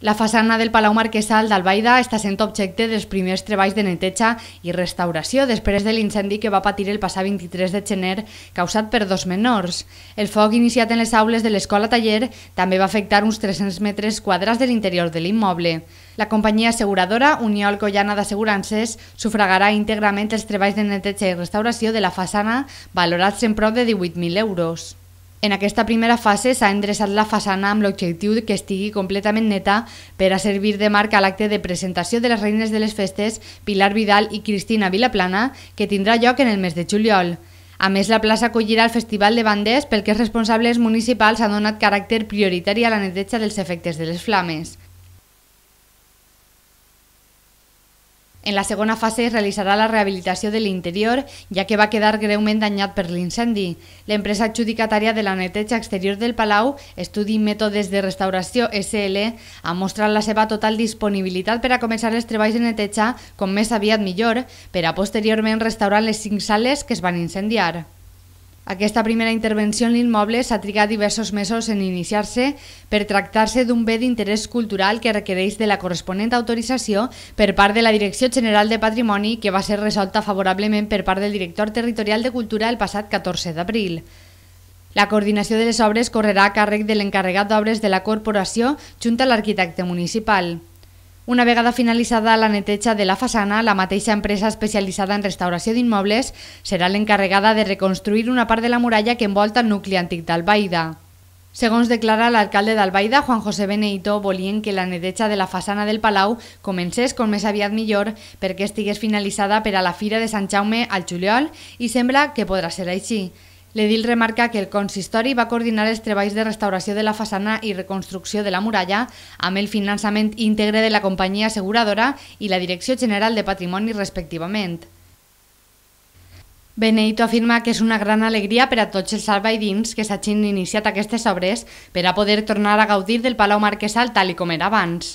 La façana del Palau Marquesal d'Albaida està sent objecte dels primers treballs de neteja i restauració després de l'incendi que va patir el passat 23 de gener causat per dos menors. El foc iniciat en les aules de l'escola taller també va afectar uns 300 metres quadrats de l'interior de l'immoble. La companyia asseguradora Unió Alcoyana d'Assegurances sufragarà íntegrament els treballs de neteja i restauració de la façana valorats en prop de 18.000 euros. En aquesta primera fase s'ha endreçat la façana amb l'objectiu que estigui completament neta per a servir de marc a l'acte de presentació de les reines de les festes Pilar Vidal i Cristina Vilaplana, que tindrà lloc en el mes de juliol. A més, la plaça acollirà el Festival de Bandes pel que els responsables municipals han donat caràcter prioritari a la neteja dels efectes de les flames. En la segona fase es realitzarà la rehabilitació de l'interior, ja que va quedar greument danyat per l'incendi. L'empresa adjudicatària de la neteja exterior del Palau, Estudi Mètodes de Restauració SL, ha mostrat la seva total disponibilitat per a començar els treballs de neteja com més aviat millor, per a posteriorment restaurar les cinc sales que es van incendiar. Aquesta primera intervenció en l'immoble s'ha trigat diversos mesos en iniciar-se per tractar-se d'un bé d'interès cultural que requereix de la corresponent autorització per part de la Direcció General de Patrimoni que va ser resolta favorablement per part del director territorial de Cultura el passat 14 d'abril. La coordinació de les obres correrà a càrrec de l'encarregat d'obres de la corporació junt a l'arquitecte municipal. Una vegada finalitzada la neteja de la façana, la mateixa empresa especialitzada en restauració d'immobles serà l'encarregada de reconstruir una part de la muralla que envolta el nucli antic d'Albaida. Segons declara l'alcalde d'Albaida, Juan José Beneito, volien que la neteja de la façana del Palau comencés com més aviat millor perquè estigués finalitzada per a la Fira de Sant Jaume al juliol i sembla que podrà ser així. L'edil remarca que el consistori va coordinar els treballs de restauració de la façana i reconstrucció de la muralla amb el finançament íntegre de la companyia asseguradora i la Direcció General de Patrimoni respectivament. Benedito afirma que és una gran alegria per a tots els albaidins que s'hagin iniciat aquestes obres per a poder tornar a gaudir del Palau Marquesal tal i com era abans.